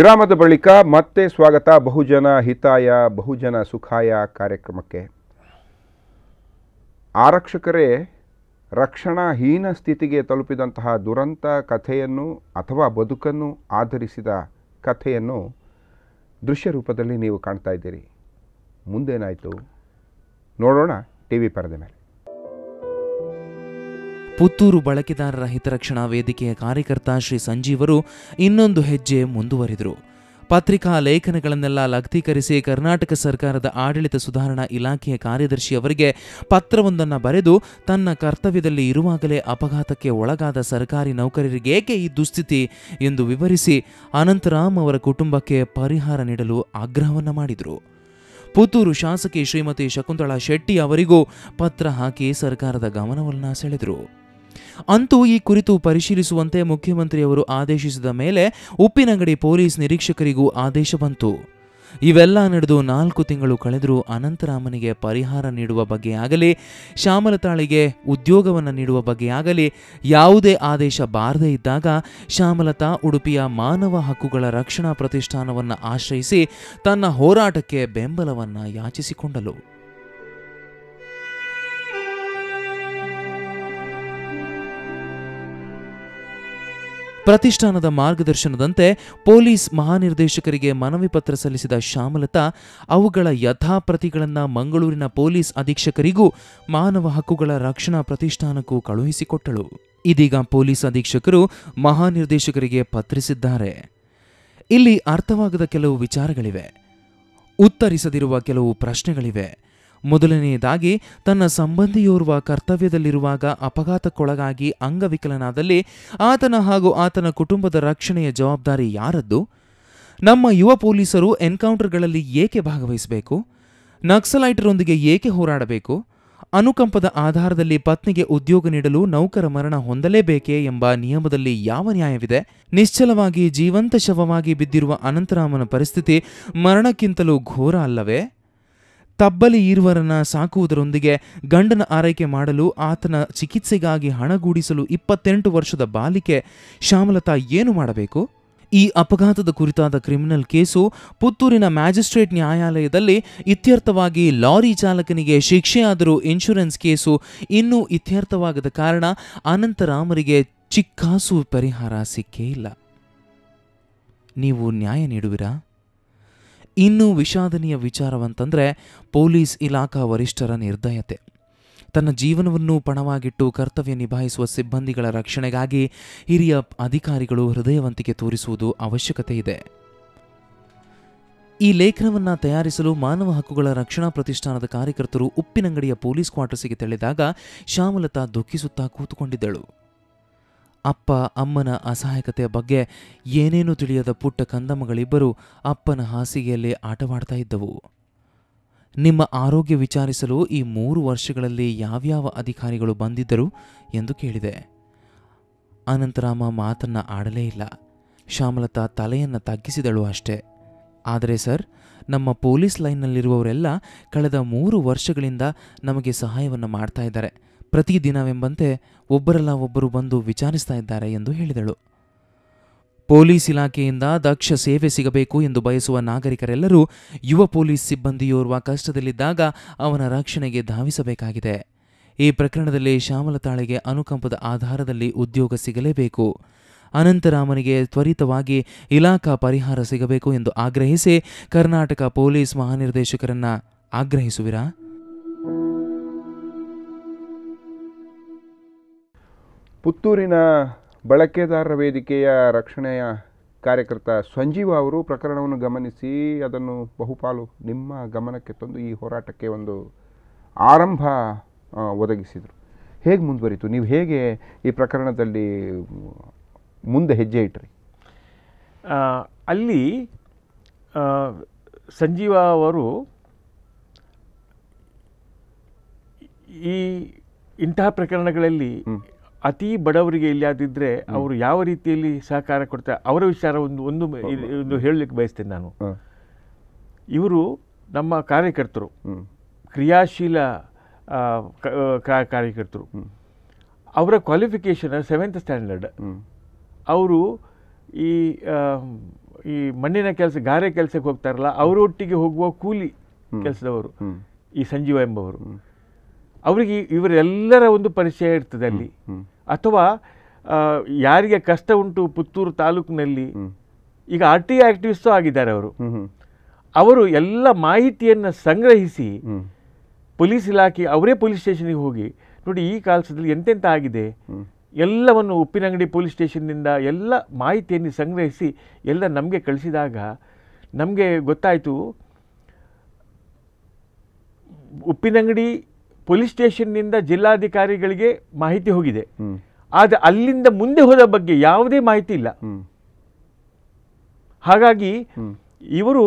ವಿರಾಮದ ಬಳಿಕ ಮತ್ತೆ ಸ್ವಾಗತ ಬಹುಜನ ಹಿತಾಯ ಬಹುಜನ ಸುಖಾಯ ಕಾರ್ಯಕ್ರಮಕ್ಕೆ ಆರಕ್ಷಕರೇ ರಕ್ಷಣಾಹೀನ ಸ್ಥಿತಿಗೆ ತಲುಪಿದಂತಹ ದುರಂತ ಕಥೆಯನ್ನು ಅಥವಾ ಬದುಕನ್ನು ಆಧರಿಸಿದ ಕಥೆಯನ್ನು ದೃಶ್ಯ ರೂಪದಲ್ಲಿ ನೀವು ಕಾಣ್ತಾ ಇದ್ದೀರಿ ಮುಂದೇನಾಯಿತು ನೋಡೋಣ ಟಿ ವಿ ಪರದೆ ಮೇಲೆ ಪುತ್ತೂರು ಬಳಕೆದಾರರ ಹಿತರಕ್ಷಣಾ ವೇದಿಕೆಯ ಕಾರ್ಯಕರ್ತ ಶ್ರೀ ಸಂಜೀವರು ಇನ್ನೊಂದು ಹೆಜ್ಜೆ ಮುಂದುವರಿದರು ಪತ್ರಿಕಾ ಲೇಖನಗಳನ್ನೆಲ್ಲ ಲಗ್ತೀಕರಿಸಿ ಕರ್ನಾಟಕ ಸರ್ಕಾರದ ಆಡಳಿತ ಸುಧಾರಣಾ ಇಲಾಖೆಯ ಕಾರ್ಯದರ್ಶಿಯವರಿಗೆ ಪತ್ರವೊಂದನ್ನು ಬರೆದು ತನ್ನ ಕರ್ತವ್ಯದಲ್ಲಿ ಇರುವಾಗಲೇ ಅಪಘಾತಕ್ಕೆ ಒಳಗಾದ ಸರ್ಕಾರಿ ನೌಕರರಿಗೆ ಏಕೆ ಈ ದುಸ್ಥಿತಿ ಎಂದು ವಿವರಿಸಿ ಅನಂತರಾಮ್ ಅವರ ಕುಟುಂಬಕ್ಕೆ ಪರಿಹಾರ ನೀಡಲು ಆಗ್ರಹವನ್ನು ಮಾಡಿದರು ಪುತ್ತೂರು ಶಾಸಕಿ ಶ್ರೀಮತಿ ಶಕುಂತಳಾ ಶೆಟ್ಟಿ ಅವರಿಗೂ ಪತ್ರ ಹಾಕಿ ಸರ್ಕಾರದ ಗಮನವನ್ನು ಸೆಳೆದರು ಅಂತೂ ಈ ಕುರಿತು ಪರಿಶೀಲಿಸುವಂತೆ ಮುಖ್ಯಮಂತ್ರಿಯವರು ಆದೇಶಿಸಿದ ಮೇಲೆ ಉಪ್ಪಿನಂಗಡಿ ಪೊಲೀಸ್ ನಿರೀಕ್ಷಕರಿಗೂ ಆದೇಶ ಬಂತು ಇವೆಲ್ಲ ನಡೆದು ನಾಲ್ಕು ತಿಂಗಳು ಕಳೆದರೂ ಅನಂತರಾಮನಿಗೆ ಪರಿಹಾರ ನೀಡುವ ಬಗ್ಗೆಯಾಗಲಿ ಶ್ಯಾಮಲತಾಳಿಗೆ ಉದ್ಯೋಗವನ್ನು ನೀಡುವ ಬಗ್ಗೆಯಾಗಲಿ ಯಾವುದೇ ಆದೇಶ ಬಾರದೇ ಇದ್ದಾಗ ಶ್ಯಾಮಲತಾ ಉಡುಪಿಯ ಮಾನವ ಹಕ್ಕುಗಳ ರಕ್ಷಣಾ ಪ್ರತಿಷ್ಠಾನವನ್ನು ಆಶ್ರಯಿಸಿ ತನ್ನ ಹೋರಾಟಕ್ಕೆ ಬೆಂಬಲವನ್ನು ಯಾಚಿಸಿಕೊಂಡಳು ಪ್ರತಿಷ್ಠಾನದ ಮಾರ್ಗದರ್ಶನದಂತೆ ಪೊಲೀಸ್ ಮಹಾನಿರ್ದೇಶಕರಿಗೆ ಮನವಿ ಪತ್ರ ಸಲ್ಲಿಸಿದ ಶ್ಯಾಮಲತಾ ಅವುಗಳ ಯಥಾಪ್ರತಿಗಳನ್ನು ಮಂಗಳೂರಿನ ಪೊಲೀಸ್ ಅಧೀಕ್ಷಕರಿಗೂ ಮಾನವ ಹಕ್ಕುಗಳ ರಕ್ಷಣಾ ಪ್ರತಿಷ್ಠಾನಕ್ಕೂ ಕಳುಹಿಸಿಕೊಟ್ಟಳು ಇದೀಗ ಪೊಲೀಸ್ ಅಧೀಕ್ಷಕರು ಮಹಾನಿರ್ದೇಶಕರಿಗೆ ಪತ್ರಿಸಿದ್ದಾರೆ ಇಲ್ಲಿ ಅರ್ಥವಾಗದ ಕೆಲವು ವಿಚಾರಗಳಿವೆ ಉತ್ತರಿಸದಿರುವ ಕೆಲವು ಪ್ರಶ್ನೆಗಳಿವೆ ಮೊದಲನೆಯದಾಗಿ ತನ್ನ ಸಂಬಂಧಿಯೋರ್ವ ಕರ್ತವ್ಯದಲ್ಲಿರುವಾಗ ಅಪಘಾತಕ್ಕೊಳಗಾಗಿ ಅಂಗವಿಕಲನಾದಲ್ಲಿ ಆತನ ಹಾಗೂ ಆತನ ಕುಟುಂಬದ ರಕ್ಷಣೆಯ ಜವಾಬ್ದಾರಿ ಯಾರದ್ದು ನಮ್ಮ ಯುವ ಪೊಲೀಸರು ಎನ್ಕೌಂಟರ್ಗಳಲ್ಲಿ ಏಕೆ ಭಾಗವಹಿಸಬೇಕು ನಕ್ಸಲೈಟರೊಂದಿಗೆ ಏಕೆ ಹೋರಾಡಬೇಕು ಅನುಕಂಪದ ಆಧಾರದಲ್ಲಿ ಪತ್ನಿಗೆ ಉದ್ಯೋಗ ನೀಡಲು ನೌಕರ ಮರಣ ಹೊಂದಲೇಬೇಕೆ ಎಂಬ ನಿಯಮದಲ್ಲಿ ಯಾವ ನ್ಯಾಯವಿದೆ ನಿಶ್ಚಲವಾಗಿ ಜೀವಂತ ಶವವಾಗಿ ಬಿದ್ದಿರುವ ಅನಂತರಾಮನ ಪರಿಸ್ಥಿತಿ ಮರಣಕ್ಕಿಂತಲೂ ಘೋರ ಅಲ್ಲವೇ ತಬ್ಬಲಿ ಇರುವರನ್ನ ಸಾಕುವುದರೊಂದಿಗೆ ಗಂಡನ ಆರೈಕೆ ಮಾಡಲು ಆತನ ಚಿಕಿತ್ಸೆಗಾಗಿ ಹಣಗೂಡಿಸಲು ಇಪ್ಪತ್ತೆಂಟು ವರ್ಷದ ಬಾಲಿಕೆ ಶ್ಯಾಮಲತಾ ಏನು ಮಾಡಬೇಕು ಈ ಅಪಘಾತದ ಕುರಿತಾದ ಕ್ರಿಮಿನಲ್ ಕೇಸು ಪುತ್ತೂರಿನ ಮ್ಯಾಜಿಸ್ಟ್ರೇಟ್ ನ್ಯಾಯಾಲಯದಲ್ಲಿ ಇತ್ಯರ್ಥವಾಗಿ ಲಾರಿ ಚಾಲಕನಿಗೆ ಶಿಕ್ಷೆಯಾದರೂ ಇನ್ಶೂರೆನ್ಸ್ ಕೇಸು ಇನ್ನೂ ಇತ್ಯರ್ಥವಾಗದ ಕಾರಣ ಅನಂತರಾಮರಿಗೆ ಚಿಕ್ಕಾಸು ಪರಿಹಾರ ಸಿಕ್ಕೇ ಇಲ್ಲ ನೀವು ನ್ಯಾಯ ನೀಡುವಿರಾ ಇನ್ನು ವಿಷಾದನೀಯ ವಿಚಾರವಂತಂದರೆ ಪೊಲೀಸ್ ಇಲಾಖಾ ವರಿಷ್ಠರ ನಿರ್ದಯತೆ ತನ್ನ ಜೀವನವನ್ನು ಪಣವಾಗಿಟ್ಟು ಕರ್ತವ್ಯ ನಿಭಾಯಿಸುವ ಸಿಬ್ಬಂದಿಗಳ ರಕ್ಷಣೆಗಾಗಿ ಹಿರಿಯ ಅಧಿಕಾರಿಗಳು ಹೃದಯವಂತಿಕೆ ತೋರಿಸುವುದು ಅವಶ್ಯಕತೆ ಇದೆ ಈ ಲೇಖನವನ್ನು ತಯಾರಿಸಲು ಮಾನವ ಹಕ್ಕುಗಳ ರಕ್ಷಣಾ ಪ್ರತಿಷ್ಠಾನದ ಕಾರ್ಯಕರ್ತರು ಉಪ್ಪಿನಂಗಡಿಯ ಪೊಲೀಸ್ ಕ್ವಾರ್ಟರ್ಸಿಗೆ ತೆಳೆದಾಗ ಶ್ಯಾಮಲತಾ ದುಃಖಿಸುತ್ತಾ ಕೂತುಕೊಂಡಿದ್ದಳು ಅಪ್ಪ ಅಮ್ಮನ ಅಸಹಾಯಕತೆಯ ಬಗ್ಗೆ ಏನೇನೂ ತಿಳಿಯದ ಪುಟ್ಟ ಕಂದಮ್ಮಗಳಿಬ್ಬರು ಅಪ್ಪನ ಹಾಸಿಗೆಯಲ್ಲಿ ಆಟವಾಡ್ತಾ ಇದ್ದವು ನಿಮ್ಮ ಆರೋಗ್ಯ ವಿಚಾರಿಸಲು ಈ ಮೂರು ವರ್ಷಗಳಲ್ಲಿ ಯಾವ್ಯಾವ ಅಧಿಕಾರಿಗಳು ಬಂದಿದ್ದರು ಎಂದು ಕೇಳಿದೆ ಅನಂತರಾಮ ಮಾತನ್ನ ಆಡಲೇ ಇಲ್ಲ ಶ್ಯಾಮಲತಾ ತಲೆಯನ್ನು ತಗ್ಗಿಸಿದಳು ಅಷ್ಟೇ ಆದರೆ ಸರ್ ನಮ್ಮ ಪೊಲೀಸ್ ಲೈನ್ನಲ್ಲಿರುವವರೆಲ್ಲ ಕಳೆದ ಮೂರು ವರ್ಷಗಳಿಂದ ನಮಗೆ ಸಹಾಯವನ್ನು ಮಾಡ್ತಾ ಇದ್ದಾರೆ ಪ್ರತಿದಿನವೆಂಬಂತೆ ಒಬ್ಬರಲ್ಲ ಒಬ್ಬರು ಬಂದು ವಿಚಾರಿಸ್ತಾ ಇದ್ದಾರೆ ಎಂದು ಹೇಳಿದಳು ಪೊಲೀಸ್ ಇಲಾಖೆಯಿಂದ ದಕ್ಷ ಸೇವೆ ಸಿಗಬೇಕು ಎಂದು ಬಯಸುವ ನಾಗರಿಕರೆಲ್ಲರೂ ಯುವ ಪೊಲೀಸ್ ಸಿಬ್ಬಂದಿಯೋರ್ವ ಕಷ್ಟದಲ್ಲಿದ್ದಾಗ ಅವನ ರಕ್ಷಣೆಗೆ ಧಾವಿಸಬೇಕಾಗಿದೆ ಈ ಪ್ರಕರಣದಲ್ಲಿ ಶ್ಯಾಮಲತಾಳಿಗೆ ಅನುಕಂಪದ ಆಧಾರದಲ್ಲಿ ಉದ್ಯೋಗ ಸಿಗಲೇಬೇಕು ಅನಂತರಾಮನಿಗೆ ತ್ವರಿತವಾಗಿ ಇಲಾಖಾ ಪರಿಹಾರ ಸಿಗಬೇಕು ಎಂದು ಆಗ್ರಹಿಸಿ ಕರ್ನಾಟಕ ಪೊಲೀಸ್ ಮಹಾನಿರ್ದೇಶಕರನ್ನ ಆಗ್ರಹಿಸುವಿರಾ ಪುತ್ತೂರಿನ ಬಳಕೆದಾರರ ವೇದಿಕೆಯ ರಕ್ಷಣೆಯ ಕಾರ್ಯಕರ್ತ ಸಂಜೀವ ಅವರು ಪ್ರಕರಣವನ್ನು ಗಮನಿಸಿ ಅದನ್ನು ಬಹುಪಾಲು ನಿಮ್ಮ ಗಮನಕ್ಕೆ ತಂದು ಈ ಹೋರಾಟಕ್ಕೆ ಒಂದು ಆರಂಭ ಒದಗಿಸಿದರು ಹೇಗೆ ಮುಂದುವರಿತು ನೀವು ಹೇಗೆ ಈ ಪ್ರಕರಣದಲ್ಲಿ ಮುಂದೆ ಹೆಜ್ಜೆ ಇಟ್ರಿ ಅಲ್ಲಿ ಸಂಜೀವ ಅವರು ಈ ಇಂತಹ ಪ್ರಕರಣಗಳಲ್ಲಿ ಅತಿ ಬಡವರಿಗೆ ಇಲ್ಲದಿದ್ದರೆ ಅವರು ಯಾವ ರೀತಿಯಲ್ಲಿ ಸಹಕಾರ ಕೊಡ್ತಾರೆ ಅವರ ವಿಚಾರ ಒಂದು ಒಂದು ಒಂದು ಹೇಳಲಿಕ್ಕೆ ಬಯಸ್ತೇನೆ ನಾನು ಇವರು ನಮ್ಮ ಕಾರ್ಯಕರ್ತರು ಕ್ರಿಯಾಶೀಲ ಕಾರ್ಯಕರ್ತರು ಅವರ ಕ್ವಾಲಿಫಿಕೇಶನ್ ಸೆವೆಂತ್ ಸ್ಟ್ಯಾಂಡರ್ಡ್ ಅವರು ಈ ಈ ಮಣ್ಣಿನ ಕೆಲಸ ಗಾರೆ ಕೆಲಸಕ್ಕೆ ಹೋಗ್ತಾರಲ್ಲ ಅವರೊಟ್ಟಿಗೆ ಹೋಗುವ ಕೂಲಿ ಕೆಲಸದವರು ಈ ಸಂಜೀವ ಎಂಬವರು ಅವರಿಗೆ ಇವರೆಲ್ಲರ ಒಂದು ಪರಿಚಯ ಇರ್ತದೆ ಅಲ್ಲಿ ಅಥವಾ ಯಾರಿಗೆ ಕಷ್ಟ ಉಂಟು ಪುತ್ತೂರು ತಾಲೂಕಿನಲ್ಲಿ ಈಗ ಆರ್ ಟಿ ಆಕ್ಟಿವಿಸ್ಟು ಆಗಿದ್ದಾರೆ ಅವರು ಅವರು ಎಲ್ಲ ಮಾಹಿತಿಯನ್ನು ಸಂಗ್ರಹಿಸಿ ಪೊಲೀಸ್ ಇಲಾಖೆ ಅವರೇ ಪೊಲೀಸ್ ಸ್ಟೇಷನ್ಗೆ ಹೋಗಿ ನೋಡಿ ಈ ಕಾಲಸದಲ್ಲಿ ಎಂತೆಂತ ಆಗಿದೆ ಎಲ್ಲವನ್ನು ಉಪ್ಪಿನಂಗಡಿ ಪೊಲೀಸ್ ಸ್ಟೇಷನ್ನಿಂದ ಎಲ್ಲ ಮಾಹಿತಿಯನ್ನು ಸಂಗ್ರಹಿಸಿ ಎಲ್ಲ ನಮಗೆ ಕಳಿಸಿದಾಗ ನಮಗೆ ಗೊತ್ತಾಯಿತು ಉಪ್ಪಿನಂಗಡಿ ಪೊಲೀಸ್ ಸ್ಟೇಷನ್ನಿಂದ ಜಿಲ್ಲಾಧಿಕಾರಿಗಳಿಗೆ ಮಾಹಿತಿ ಹೋಗಿದೆ ಆದರೆ ಅಲ್ಲಿಂದ ಮುಂದೆ ಹೋದ ಬಗ್ಗೆ ಯಾವುದೇ ಮಾಹಿತಿ ಇಲ್ಲ ಹಾಗಾಗಿ ಇವರು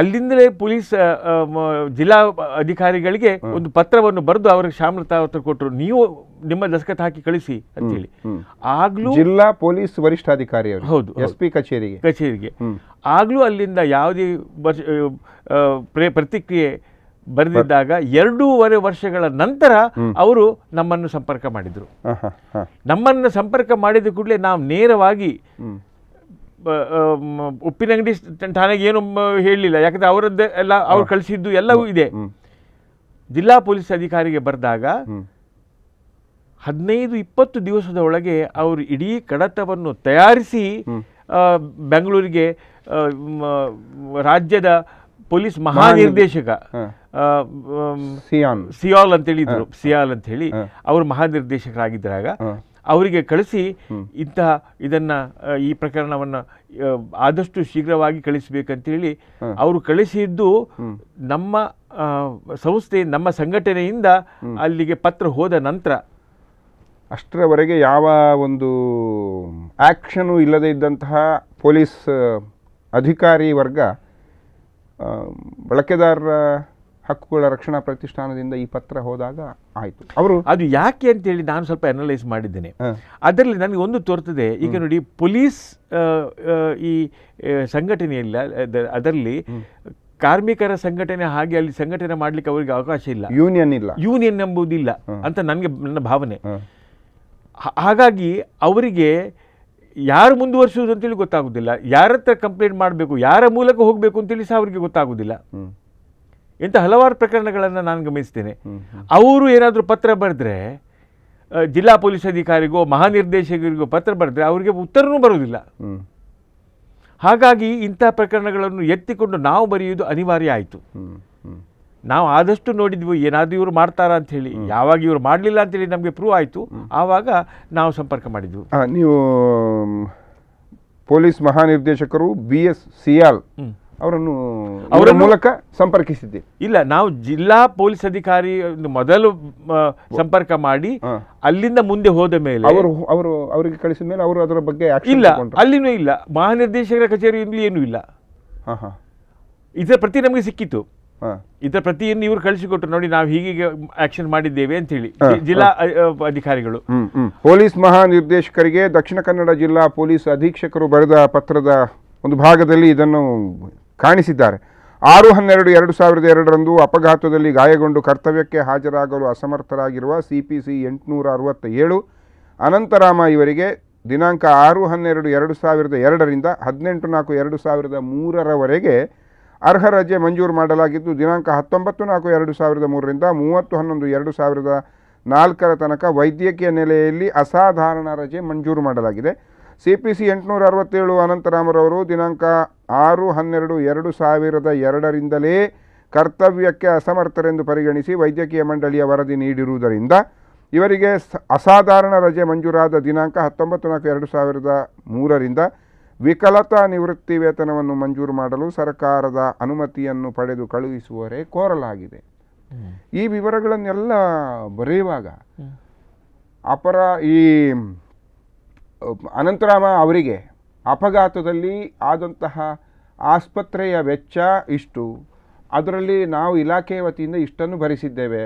ಅಲ್ಲಿಂದಲೇ ಪೊಲೀಸ್ ಜಿಲ್ಲಾ ಅಧಿಕಾರಿಗಳಿಗೆ ಒಂದು ಪತ್ರವನ್ನು ಬರೆದು ಅವರಿಗೆ ಶಾಮಲತಾ ಹತ್ರ ಕೊಟ್ಟರು ನೀವು ನಿಮ್ಮ ದಸ್ಕತ್ ಹಾಕಿ ಕಳಿಸಿ ಅಂತ ಹೇಳಿ ಆಗ್ಲೂ ಜಿಲ್ಲಾ ಪೊಲೀಸ್ ವರಿಷ್ಠಾಧಿಕಾರಿ ಹೌದು ಎಸ್ ಪಿ ಕಚೇರಿಗೆ ಕಚೇರಿಗೆ ಆಗ್ಲೂ ಅಲ್ಲಿಂದ ಯಾವುದೇ ಪ್ರತಿಕ್ರಿಯೆ ಬರೆದಿದ್ದಾಗ ಎರಡೂವರೆ ವರ್ಷಗಳ ನಂತರ ಅವರು ನಮ್ಮನ್ನು ಸಂಪರ್ಕ ಮಾಡಿದರು ನಮ್ಮನ್ನು ಸಂಪರ್ಕ ಮಾಡಿದ ಕೂಡಲೇ ನಾವು ನೇರವಾಗಿ ಉಪ್ಪಿನಂಗಡಿ ಠಾಣೆಗೆ ಏನು ಹೇಳಲಿಲ್ಲ ಯಾಕಂದರೆ ಅವರದ್ದು ಎಲ್ಲ ಅವರು ಕಳಿಸಿದ್ದು ಎಲ್ಲವೂ ಇದೆ ಜಿಲ್ಲಾ ಪೊಲೀಸ್ ಅಧಿಕಾರಿಗೆ ಬರೆದಾಗ ಹದಿನೈದು ಇಪ್ಪತ್ತು ದಿವಸದ ಒಳಗೆ ಅವರು ಇಡೀ ಕಡತವನ್ನು ತಯಾರಿಸಿ ಬೆಂಗಳೂರಿಗೆ ರಾಜ್ಯದ ಪೊಲೀಸ್ ಮಹಾನಿರ್ದೇಶಕ ಸಿಯಾನ್ ಸಿಯಾಲ್ ಅಂತ ಹೇಳಿದ್ರು ಸಿಯಾಲ್ ಅಂತ ಹೇಳಿ ಅವರು ಮಹಾನಿರ್ದೇಶಕರಾಗಿದ್ದಾಗ ಅವರಿಗೆ ಕಳಿಸಿ ಇಂತಹ ಇದನ್ನ ಈ ಪ್ರಕರಣವನ್ನ ಆದಷ್ಟು ಶೀಘ್ರವಾಗಿ ಕಳಿಸಬೇಕಂತ ಹೇಳಿ ಅವರು ಕಳಿಸಿದ್ದು ನಮ್ಮ ಸಂಸ್ಥೆ ನಮ್ಮ ಸಂಘಟನೆಯಿಂದ ಅಲ್ಲಿಗೆ ಪತ್ರ ಹೋದ ನಂತರ ಅಷ್ಟರವರೆಗೆ ಯಾವ ಒಂದು ಆ್ಯಕ್ಷನು ಇಲ್ಲದೇ ಇದ್ದಂತಹ ಪೊಲೀಸ್ ಅಧಿಕಾರಿ ವರ್ಗ ಬಳಕೆದಾರರ ಹಕ್ಕುಗಳ ರಕ್ಷಣಾ ಪ್ರತಿಷ್ಠಾನದಿಂದ ಈ ಪತ್ರ ಹೋದಾಗ ಆಯಿತು ಅವರು ಅದು ಯಾಕೆ ಅಂತೇಳಿ ನಾನು ಸ್ವಲ್ಪ ಅನಲೈಸ್ ಮಾಡಿದ್ದೇನೆ ಅದರಲ್ಲಿ ನನಗೆ ಒಂದು ತೋರ್ತದೆ ಈಗ ನೋಡಿ ಪೊಲೀಸ್ ಈ ಸಂಘಟನೆಯಲ್ಲ ಅದರಲ್ಲಿ ಕಾರ್ಮಿಕರ ಸಂಘಟನೆ ಹಾಗೆ ಅಲ್ಲಿ ಸಂಘಟನೆ ಮಾಡಲಿಕ್ಕೆ ಅವರಿಗೆ ಅವಕಾಶ ಇಲ್ಲ ಯೂನಿಯನ್ ಇಲ್ಲ ಯೂನಿಯನ್ ಎಂಬುದಿಲ್ಲ ಅಂತ ನನಗೆ ನನ್ನ ಭಾವನೆ ಹಾಗಾಗಿ ಅವರಿಗೆ ಯಾರು ಮುಂದುವರಿಸುವುದು ಅಂತೇಳಿ ಗೊತ್ತಾಗೋದಿಲ್ಲ ಯಾರ ಹತ್ರ ಕಂಪ್ಲೇಂಟ್ ಮಾಡಬೇಕು ಯಾರ ಮೂಲಕ ಹೋಗಬೇಕು ಅಂತೇಳಿ ಸಹ ಅವರಿಗೆ ಗೊತ್ತಾಗೋದಿಲ್ಲ ಇಂಥ ಹಲವಾರು ಪ್ರಕರಣಗಳನ್ನು ನಾನು ಗಮನಿಸ್ತೇನೆ ಅವರು ಏನಾದರೂ ಪತ್ರ ಬರೆದ್ರೆ ಜಿಲ್ಲಾ ಪೊಲೀಸ್ ಅಧಿಕಾರಿಗೋ ಮಹಾನಿರ್ದೇಶಕರಿಗೋ ಪತ್ರ ಬರೆದ್ರೆ ಅವರಿಗೆ ಉತ್ತರನೂ ಬರುವುದಿಲ್ಲ ಹಾಗಾಗಿ ಇಂಥ ಪ್ರಕರಣಗಳನ್ನು ಎತ್ತಿಕೊಂಡು ನಾವು ಬರೆಯುವುದು ಅನಿವಾರ್ಯ ಆಯಿತು ನಾವು ಆದಷ್ಟು ನೋಡಿದ್ವಿ ಏನಾದರೂ ಇವರು ಮಾಡ್ತಾರ ಅಂತ ಹೇಳಿ ಯಾವಾಗ ಇವರು ಮಾಡಲಿಲ್ಲ ಹೇಳಿ ನಮಗೆ ಪ್ರೂವ್ ಆಯಿತು ಆವಾಗ ನಾವು ಸಂಪರ್ಕ ಮಾಡಿದ್ವಿ ನೀವು ಪೊಲೀಸ್ ಮಹಾನಿರ್ದೇಶಕರು ಬಿ ಎಸ್ ಸಿಯಾಲ್ ಅವರನ್ನು ಅವರ ಮೂಲಕ ಸಂಪರ್ಕಿಸಿದ್ದೆ ಇಲ್ಲ ನಾವು ಜಿಲ್ಲಾ ಪೊಲೀಸ್ ಅಧಿಕಾರಿ ಮೊದಲು ಸಂಪರ್ಕ ಮಾಡಿ ಅಲ್ಲಿಂದ ಮುಂದೆ ಹೋದ ಮೇಲೆ ಅವರು ಅವರು ಅವರಿಗೆ ಕಳಿಸಿದ ಮೇಲೆ ಅವರು ಅದರ ಬಗ್ಗೆ ಇಲ್ಲ ಅಲ್ಲಿನೂ ಇಲ್ಲ ಮಹಾನಿರ್ದೇಶಕರ ಕಚೇರಿಯಲ್ಲಿ ಏನೂ ಇಲ್ಲ ಹಾಂ ಇದರ ಪ್ರತಿ ನಮಗೆ ಸಿಕ್ಕಿತ್ತು ಇದರ ಪ್ರತಿಯನ್ನು ಇವರು ಕಳಿಸಿಕೊಟ್ರು ನೋಡಿ ನಾವು ಹೀಗೆ ಆಕ್ಷನ್ ಮಾಡಿದ್ದೇವೆ ಅಂತ ಹೇಳಿ ಜಿಲ್ಲಾ ಅಧಿಕಾರಿಗಳು ಪೊಲೀಸ್ ಮಹಾನಿರ್ದೇಶಕರಿಗೆ ದಕ್ಷಿಣ ಕನ್ನಡ ಜಿಲ್ಲಾ ಪೊಲೀಸ್ ಅಧೀಕ್ಷಕರು ಬರೆದ ಪತ್ರದ ಒಂದು ಭಾಗದಲ್ಲಿ ಇದನ್ನು ಕಾಣಿಸಿದ್ದಾರೆ ಆರು ಹನ್ನೆರಡು ಎರಡು ಸಾವಿರದ ಎರಡರಂದು ಅಪಘಾತದಲ್ಲಿ ಗಾಯಗೊಂಡು ಕರ್ತವ್ಯಕ್ಕೆ ಹಾಜರಾಗಲು ಅಸಮರ್ಥರಾಗಿರುವ ಸಿ ಪಿ ಸಿ ಎಂಟುನೂರ ಅರವತ್ತ ಏಳು ಅನಂತರಾಮ ಇವರಿಗೆ ದಿನಾಂಕ ಆರು ಹನ್ನೆರಡು ಎರಡು ಸಾವಿರದ ಎರಡರಿಂದ ಹದಿನೆಂಟು ನಾಲ್ಕು ಎರಡು ಸಾವಿರದ ಮೂರರವರೆಗೆ ಅರ್ಹ ರಜೆ ಮಂಜೂರು ಮಾಡಲಾಗಿದ್ದು ದಿನಾಂಕ ಹತ್ತೊಂಬತ್ತು ನಾಲ್ಕು ಎರಡು ಸಾವಿರದ ಮೂರರಿಂದ ಮೂವತ್ತು ಹನ್ನೊಂದು ಎರಡು ಸಾವಿರದ ನಾಲ್ಕರ ತನಕ ವೈದ್ಯಕೀಯ ನೆಲೆಯಲ್ಲಿ ಅಸಾಧಾರಣ ರಜೆ ಮಂಜೂರು ಮಾಡಲಾಗಿದೆ ಸಿ ಪಿ ಸಿ ಎಂಟುನೂರ ಅರವತ್ತೇಳು ಅನಂತರಾಮರವರು ದಿನಾಂಕ ಆರು ಹನ್ನೆರಡು ಎರಡು ಸಾವಿರದ ಎರಡರಿಂದಲೇ ಕರ್ತವ್ಯಕ್ಕೆ ಅಸಮರ್ಥರೆಂದು ಪರಿಗಣಿಸಿ ವೈದ್ಯಕೀಯ ಮಂಡಳಿಯ ವರದಿ ನೀಡಿರುವುದರಿಂದ ಇವರಿಗೆ ಅಸಾಧಾರಣ ರಜೆ ಮಂಜೂರಾದ ದಿನಾಂಕ ಹತ್ತೊಂಬತ್ತು ನಾಲ್ಕು ಎರಡು ಸಾವಿರದ ಮೂರರಿಂದ ವಿಕಲತಾ ನಿವೃತ್ತಿ ವೇತನವನ್ನು ಮಂಜೂರು ಮಾಡಲು ಸರ್ಕಾರದ ಅನುಮತಿಯನ್ನು ಪಡೆದು ಕಳುಹಿಸುವರೆ ಕೋರಲಾಗಿದೆ ಈ ವಿವರಗಳನ್ನೆಲ್ಲ ಬರೆಯುವಾಗ ಅಪರ ಈ ಅನಂತರಾಮ ಅವರಿಗೆ ಅಪಘಾತದಲ್ಲಿ ಆದಂತಹ ಆಸ್ಪತ್ರೆಯ ವೆಚ್ಚ ಇಷ್ಟು ಅದರಲ್ಲಿ ನಾವು ಇಲಾಖೆಯ ವತಿಯಿಂದ ಇಷ್ಟನ್ನು ಭರಿಸಿದ್ದೇವೆ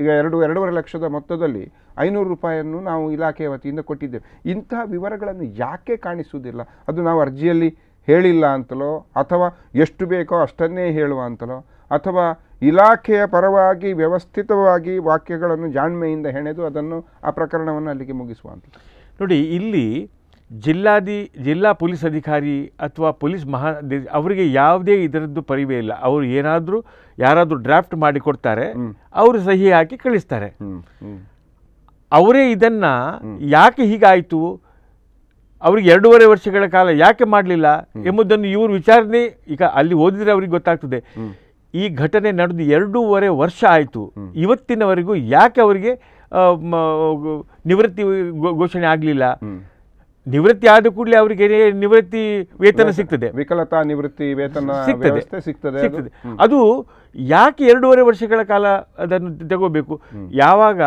ಈಗ ಎರಡು ಎರಡೂವರೆ ಲಕ್ಷದ ಮೊತ್ತದಲ್ಲಿ ಐನೂರು ರೂಪಾಯಿಯನ್ನು ನಾವು ಇಲಾಖೆಯ ವತಿಯಿಂದ ಕೊಟ್ಟಿದ್ದೇವೆ ಇಂತಹ ವಿವರಗಳನ್ನು ಯಾಕೆ ಕಾಣಿಸುವುದಿಲ್ಲ ಅದು ನಾವು ಅರ್ಜಿಯಲ್ಲಿ ಹೇಳಿಲ್ಲ ಅಂತಲೋ ಅಥವಾ ಎಷ್ಟು ಬೇಕೋ ಅಷ್ಟನ್ನೇ ಹೇಳುವ ಅಂತಲೋ ಅಥವಾ ಇಲಾಖೆಯ ಪರವಾಗಿ ವ್ಯವಸ್ಥಿತವಾಗಿ ವಾಕ್ಯಗಳನ್ನು ಜಾಣ್ಮೆಯಿಂದ ಹೆಣೆದು ಅದನ್ನು ಆ ಪ್ರಕರಣವನ್ನು ಅಲ್ಲಿಗೆ ಮುಗಿಸುವ ಅಂತ ನೋಡಿ ಇಲ್ಲಿ ಜಿಲ್ಲಾಧಿ ಜಿಲ್ಲಾ ಪೊಲೀಸ್ ಅಧಿಕಾರಿ ಅಥವಾ ಪೊಲೀಸ್ ಮಹಾ ಅವರಿಗೆ ಯಾವುದೇ ಇದರದ್ದು ಪರಿವೇ ಇಲ್ಲ ಅವರು ಏನಾದರೂ ಯಾರಾದರೂ ಡ್ರಾಫ್ಟ್ ಮಾಡಿ ಕೊಡ್ತಾರೆ ಅವರು ಸಹಿ ಹಾಕಿ ಕಳಿಸ್ತಾರೆ ಅವರೇ ಇದನ್ನು ಯಾಕೆ ಹೀಗಾಯಿತು ಅವ್ರಿಗೆ ಎರಡೂವರೆ ವರ್ಷಗಳ ಕಾಲ ಯಾಕೆ ಮಾಡಲಿಲ್ಲ ಎಂಬುದನ್ನು ಇವರು ವಿಚಾರಣೆ ಈಗ ಅಲ್ಲಿ ಓದಿದರೆ ಅವ್ರಿಗೆ ಗೊತ್ತಾಗ್ತದೆ ಈ ಘಟನೆ ನಡೆದು ಎರಡೂವರೆ ವರ್ಷ ಆಯಿತು ಇವತ್ತಿನವರೆಗೂ ಯಾಕೆ ಅವರಿಗೆ ನಿವೃತ್ತಿ ಘೋಷಣೆ ಆಗಲಿಲ್ಲ ನಿವೃತ್ತಿ ಆದ ಕೂಡಲೇ ಅವರಿಗೆ ನಿವೃತ್ತಿ ವೇತನ ಸಿಗ್ತದೆ ವಿಕಲತಾ ನಿವೃತ್ತಿ ವೇತನ ಸಿಗ್ತದೆ ಸಿಗ್ತದೆ ಅದು ಯಾಕೆ ಎರಡೂವರೆ ವರ್ಷಗಳ ಕಾಲ ಅದನ್ನು ತಗೋಬೇಕು ಯಾವಾಗ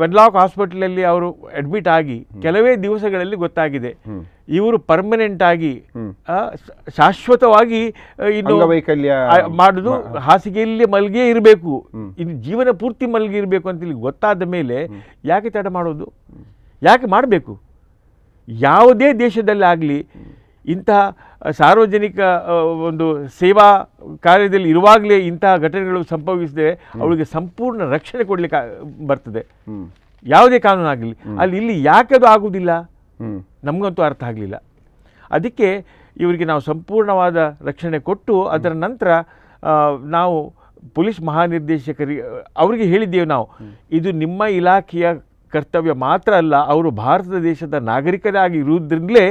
ವೆನ್ಲಾಕ್ ಹಾಸ್ಪಿಟಲಲ್ಲಿ ಅವರು ಅಡ್ಮಿಟ್ ಆಗಿ ಕೆಲವೇ ದಿವಸಗಳಲ್ಲಿ ಗೊತ್ತಾಗಿದೆ ಇವರು ಪರ್ಮನೆಂಟ್ ಆಗಿ ಶಾಶ್ವತವಾಗಿ ಇನ್ನು ವೈಕಲ್ಯ ಮಾಡುದು ಹಾಸಿಗೆಯಲ್ಲಿ ಮಲ್ಗೆ ಇರಬೇಕು ಇನ್ನು ಜೀವನ ಪೂರ್ತಿ ಮಲಗಿ ಇರಬೇಕು ಅಂತ ಇಲ್ಲಿ ಗೊತ್ತಾದ ಮೇಲೆ ಯಾಕೆ ತಡ ಮಾಡೋದು ಯಾಕೆ ಮಾಡಬೇಕು ಯಾವುದೇ ದೇಶದಲ್ಲಾಗಲಿ ಇಂತಹ ಸಾರ್ವಜನಿಕ ಒಂದು ಸೇವಾ ಕಾರ್ಯದಲ್ಲಿ ಇರುವಾಗಲೇ ಇಂತಹ ಘಟನೆಗಳು ಸಂಭವಿಸಿದರೆ ಅವಳಿಗೆ ಸಂಪೂರ್ಣ ರಕ್ಷಣೆ ಕೊಡಲಿಕ್ಕೆ ಬರ್ತದೆ ಯಾವುದೇ ಕಾನೂನು ಆಗಲಿ ಅಲ್ಲಿ ಇಲ್ಲಿ ಯಾಕೆ ಅದು ಆಗುವುದಿಲ್ಲ ನಮಗಂತೂ ಅರ್ಥ ಆಗಲಿಲ್ಲ ಅದಕ್ಕೆ ಇವರಿಗೆ ನಾವು ಸಂಪೂರ್ಣವಾದ ರಕ್ಷಣೆ ಕೊಟ್ಟು ಅದರ ನಂತರ ನಾವು ಪೊಲೀಸ್ ಮಹಾನಿರ್ದೇಶಕರಿಗೆ ಅವರಿಗೆ ಹೇಳಿದ್ದೇವೆ ನಾವು ಇದು ನಿಮ್ಮ ಇಲಾಖೆಯ ಕರ್ತವ್ಯ ಮಾತ್ರ ಅಲ್ಲ ಅವರು ಭಾರತ ದೇಶದ ನಾಗರಿಕರೇ ಆಗಿರುವುದರಿಂದಲೇ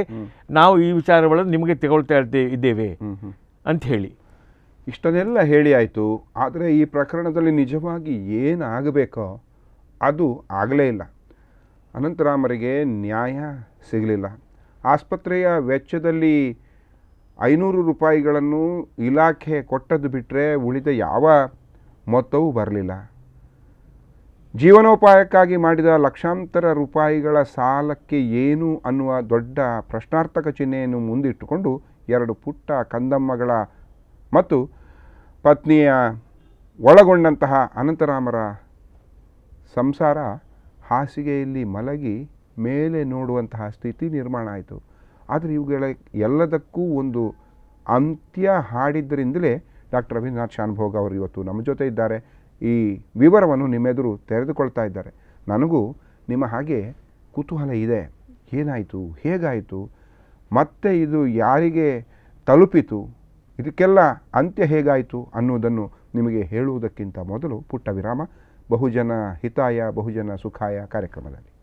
ನಾವು ಈ ವಿಚಾರಗಳನ್ನು ನಿಮಗೆ ತಗೊಳ್ತಾ ಇದ್ದೇವೆ ಅಂತ ಹೇಳಿ ಇಷ್ಟನ್ನೆಲ್ಲ ಹೇಳಿ ಆಯಿತು ಆದರೆ ಈ ಪ್ರಕರಣದಲ್ಲಿ ನಿಜವಾಗಿ ಏನಾಗಬೇಕೋ ಅದು ಆಗಲೇ ಇಲ್ಲ ಅನಂತರಾಮರಿಗೆ ನ್ಯಾಯ ಸಿಗಲಿಲ್ಲ ಆಸ್ಪತ್ರೆಯ ವೆಚ್ಚದಲ್ಲಿ ಐನೂರು ರೂಪಾಯಿಗಳನ್ನು ಇಲಾಖೆ ಕೊಟ್ಟದ್ದು ಬಿಟ್ಟರೆ ಉಳಿದ ಯಾವ ಮೊತ್ತವೂ ಬರಲಿಲ್ಲ ಜೀವನೋಪಾಯಕ್ಕಾಗಿ ಮಾಡಿದ ಲಕ್ಷಾಂತರ ರೂಪಾಯಿಗಳ ಸಾಲಕ್ಕೆ ಏನು ಅನ್ನುವ ದೊಡ್ಡ ಪ್ರಶ್ನಾರ್ಥಕ ಚಿಹ್ನೆಯನ್ನು ಮುಂದಿಟ್ಟುಕೊಂಡು ಎರಡು ಪುಟ್ಟ ಕಂದಮ್ಮಗಳ ಮತ್ತು ಪತ್ನಿಯ ಒಳಗೊಂಡಂತಹ ಅನಂತರಾಮರ ಸಂಸಾರ ಹಾಸಿಗೆಯಲ್ಲಿ ಮಲಗಿ ಮೇಲೆ ನೋಡುವಂತಹ ಸ್ಥಿತಿ ನಿರ್ಮಾಣ ಆಯಿತು ಆದರೆ ಇವುಗಳ ಎಲ್ಲದಕ್ಕೂ ಒಂದು ಅಂತ್ಯ ಹಾಡಿದ್ದರಿಂದಲೇ ಡಾಕ್ಟರ್ ರವೀಂದ್ರನಾಥ್ ಶಾನ್ಭೋಗ್ ಅವರು ಇವತ್ತು ನಮ್ಮ ಜೊತೆ ಇದ್ದಾರೆ ಈ ವಿವರವನ್ನು ನಿಮ್ಮೆದುರು ತೆರೆದುಕೊಳ್ತಾ ಇದ್ದಾರೆ ನನಗೂ ನಿಮ್ಮ ಹಾಗೆ ಕುತೂಹಲ ಇದೆ ಏನಾಯಿತು ಹೇಗಾಯಿತು ಮತ್ತೆ ಇದು ಯಾರಿಗೆ ತಲುಪಿತು ಇದಕ್ಕೆಲ್ಲ ಅಂತ್ಯ ಹೇಗಾಯಿತು ಅನ್ನುವುದನ್ನು ನಿಮಗೆ ಹೇಳುವುದಕ್ಕಿಂತ ಮೊದಲು ಪುಟ್ಟ ವಿರಾಮ ಬಹುಜನ ಹಿತಾಯ ಬಹುಜನ ಸುಖಾಯ ಕಾರ್ಯಕ್ರಮದಲ್ಲಿ